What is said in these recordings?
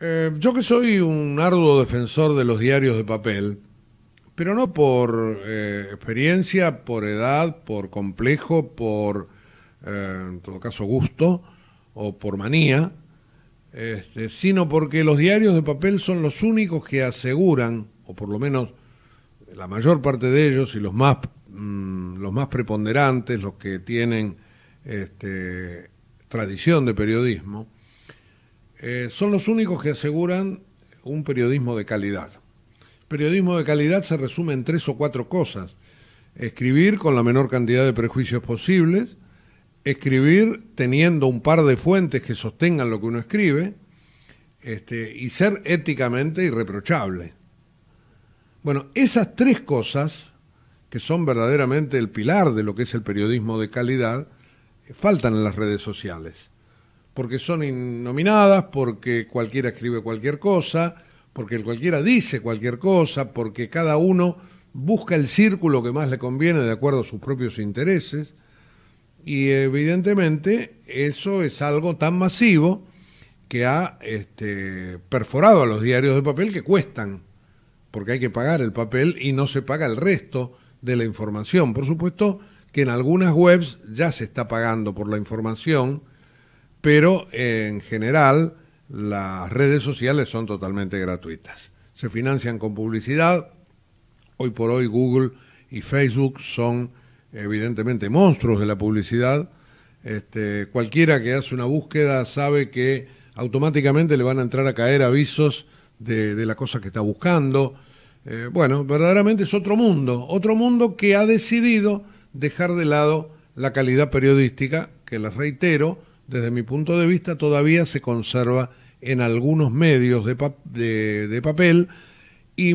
Eh, yo que soy un arduo defensor de los diarios de papel, pero no por eh, experiencia, por edad, por complejo, por, eh, en todo caso, gusto o por manía, este, sino porque los diarios de papel son los únicos que aseguran, o por lo menos la mayor parte de ellos y los más, mm, los más preponderantes, los que tienen este, tradición de periodismo, eh, son los únicos que aseguran un periodismo de calidad. Periodismo de calidad se resume en tres o cuatro cosas. Escribir con la menor cantidad de prejuicios posibles, escribir teniendo un par de fuentes que sostengan lo que uno escribe, este, y ser éticamente irreprochable. Bueno, esas tres cosas, que son verdaderamente el pilar de lo que es el periodismo de calidad, faltan en las redes sociales porque son innominadas, porque cualquiera escribe cualquier cosa, porque cualquiera dice cualquier cosa, porque cada uno busca el círculo que más le conviene de acuerdo a sus propios intereses. Y evidentemente eso es algo tan masivo que ha este, perforado a los diarios de papel que cuestan, porque hay que pagar el papel y no se paga el resto de la información. Por supuesto que en algunas webs ya se está pagando por la información, pero en general las redes sociales son totalmente gratuitas. Se financian con publicidad. Hoy por hoy Google y Facebook son evidentemente monstruos de la publicidad. Este, cualquiera que hace una búsqueda sabe que automáticamente le van a entrar a caer avisos de, la cosa que está buscando. Eh, bueno, verdaderamente es otro mundo, otro mundo que ha decidido dejar de lado la calidad periodística, que les reitero, desde mi punto de vista, todavía se conserva en algunos medios de, papel y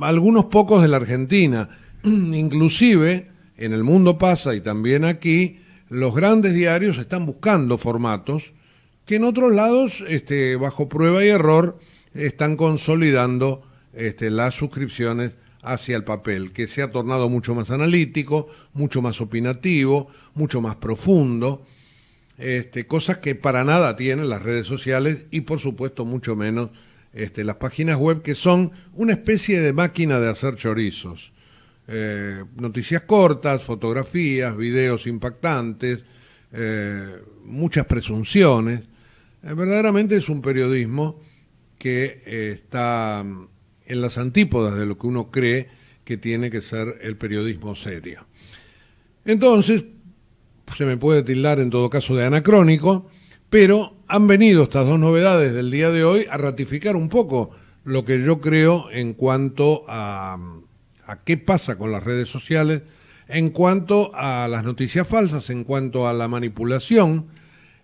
algunos pocos de la Argentina. Inclusive, en el mundo pasa y también aquí, los grandes diarios están buscando formatos que en otros lados, este, bajo prueba y error, están consolidando este, las suscripciones hacia el papel, que se ha tornado mucho más analítico, mucho más opinativo, mucho más profundo. Este, cosas que para nada tienen las redes sociales y por supuesto mucho menos este, las páginas web que son una especie de máquina de hacer chorizos. Eh, noticias cortas, fotografías, videos impactantes, eh, muchas presunciones. Eh, verdaderamente es un periodismo que está mm, en las antípodas de lo que uno cree que tiene que ser el periodismo serio. Entonces, se me puede tildar en todo caso de anacrónico, pero han venido estas dos novedades del día de hoy a ratificar un poco lo que yo creo en cuanto a, qué pasa con las redes sociales, en cuanto a las noticias falsas, en cuanto a la manipulación,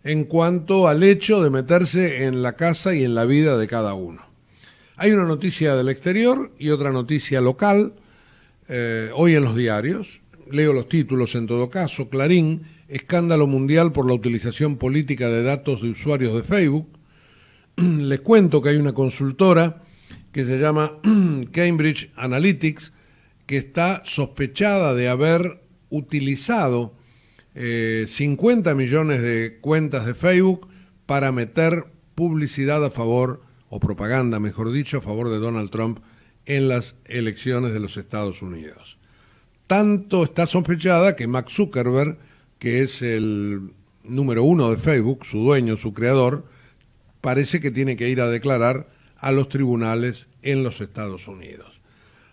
en cuanto al hecho de meterse en la casa y en la vida de cada uno. Hay una noticia del exterior y otra noticia local eh, hoy en los diarios leo los títulos en todo caso, Clarín, escándalo mundial por la utilización política de datos de usuarios de Facebook. Les cuento que hay una consultora que se llama Cambridge Analytics, que está sospechada de haber utilizado 50 eh, millones de cuentas de Facebook para meter publicidad a favor, o propaganda, mejor dicho, a favor de Donald Trump en las elecciones de los Estados Unidos. Tanto está sospechada que Max Zuckerberg, que es el número uno de Facebook, su dueño, su creador, parece que tiene que ir a declarar a los tribunales en los Estados Unidos.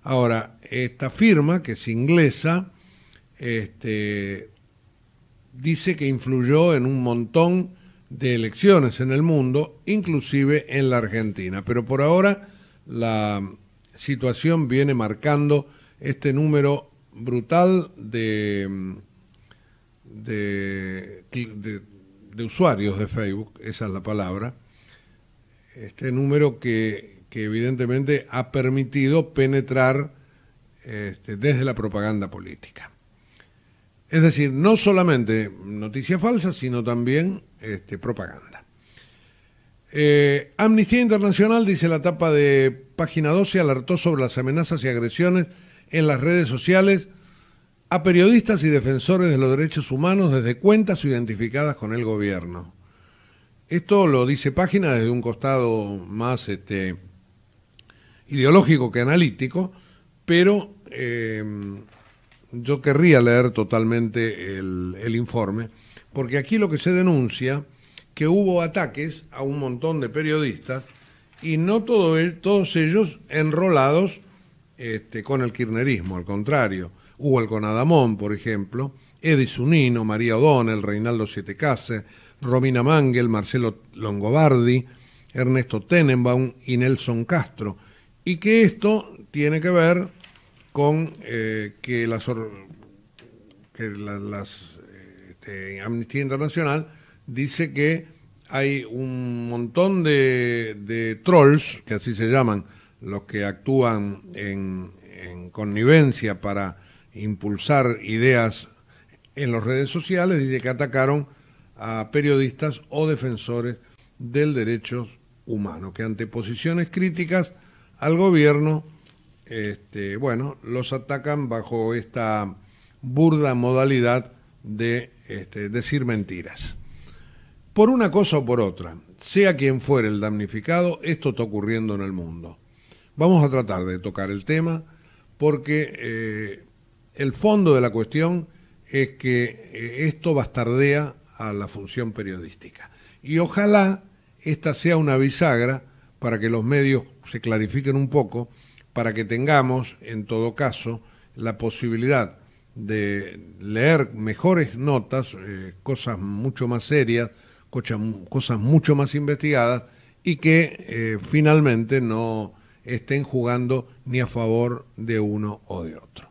Ahora, esta firma, que es inglesa, este, dice que influyó en un montón de elecciones en el mundo, inclusive en la Argentina. Pero por ahora la situación viene marcando este número brutal de, de, usuarios de Facebook, esa es la palabra, este número que, evidentemente ha permitido penetrar este, desde la propaganda política. Es decir, no solamente noticias falsas, sino también este, propaganda. Eh, Amnistía Internacional, dice la tapa de página 12, alertó sobre las amenazas y agresiones en las redes sociales a periodistas y defensores de los derechos humanos desde cuentas identificadas con el gobierno. Esto lo dice Página desde un costado más este, ideológico que analítico, pero em, yo querría leer totalmente el, informe, porque aquí lo que se denuncia que hubo ataques a un montón de periodistas y no todos ellos enrolados este, con el kirchnerismo, al contrario. Hubo el adamón por ejemplo, Edi Zunino, María O'Donnell, Reinaldo Siete Case, Romina Mangel, Marcelo Longobardi, Ernesto Tenenbaum y Nelson Castro. Y que esto tiene que ver con eh, que, las, este, Amnistía Internacional dice que hay un montón de trolls, que así se llaman, los que actúan en, connivencia para impulsar ideas en las redes sociales, dice que atacaron a periodistas o defensores del derecho humano, que ante posiciones críticas al gobierno, este, bueno, los atacan bajo esta burda modalidad de este, decir mentiras. Por una cosa o por otra, sea quien fuere el damnificado, esto está ocurriendo en el mundo. Vamos a tratar de tocar el tema porque eh, el fondo de la cuestión es que eh, esto bastardea a la función periodística. Y ojalá esta sea una bisagra para que los medios se clarifiquen un poco, para que tengamos, en todo caso, la posibilidad de leer mejores notas, eh, cosas mucho más serias, cosas, mucho más investigadas, y que finalmente no estén jugando ni a favor de uno o de otro.